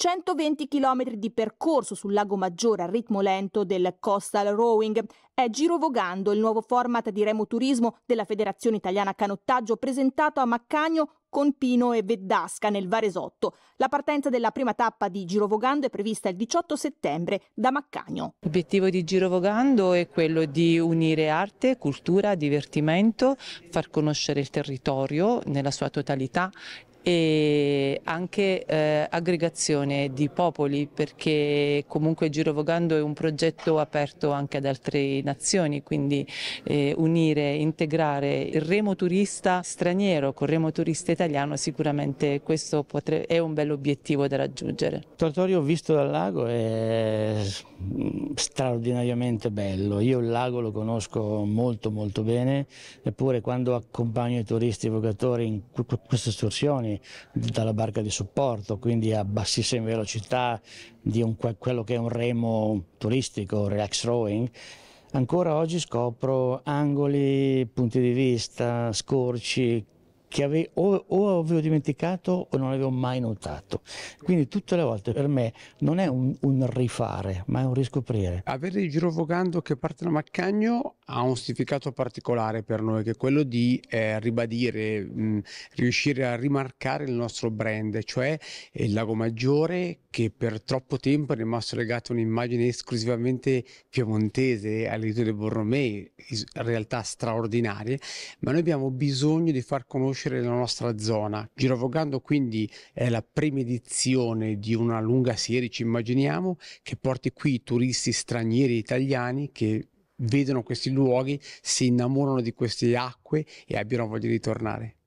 120 km di percorso sul lago Maggiore a ritmo lento del Coastal Rowing. È Girovogando, il nuovo format di remo turismo della Federazione Italiana Canottaggio presentato a Maccagno con Pino e Veddasca nel Varesotto. La partenza della prima tappa di Girovogando è prevista il 18 settembre da Maccagno. L'obiettivo di Girovogando è quello di unire arte, cultura, divertimento, far conoscere il territorio nella sua totalità e anche eh, aggregazione di popoli perché comunque Girovogando è un progetto aperto anche ad altre nazioni, quindi eh, unire, integrare il remo turista straniero con il remo turista italiano sicuramente questo potre, è un bel obiettivo da raggiungere. Il territorio visto dal lago è mm, straordinariamente bello, io il lago lo conosco molto molto bene eppure quando accompagno i turisti evocatori in queste escursioni dalla barca di supporto, quindi a bassissima velocità di un, quello che è un remo turistico, relax rowing. Ancora oggi scopro angoli, punti di vista, scorci che ave, o, o, avevo dimenticato o non avevo mai notato. Quindi tutte le volte per me non è un, un rifare, ma è un riscoprire. Avere il girovogando che parte da Maccagno ha un significato particolare per noi, che è quello di eh, ribadire, mh, riuscire a rimarcare il nostro brand, cioè eh, il Lago Maggiore che per troppo tempo è rimasto legato a un'immagine esclusivamente piemontese, alle dei Borromei, realtà straordinarie, ma noi abbiamo bisogno di far conoscere la nostra zona. Girovogando quindi è eh, la prima edizione di una lunga serie, ci immaginiamo, che porti qui turisti stranieri e italiani che vedono questi luoghi, si innamorano di queste acque e abbiano voglia di tornare.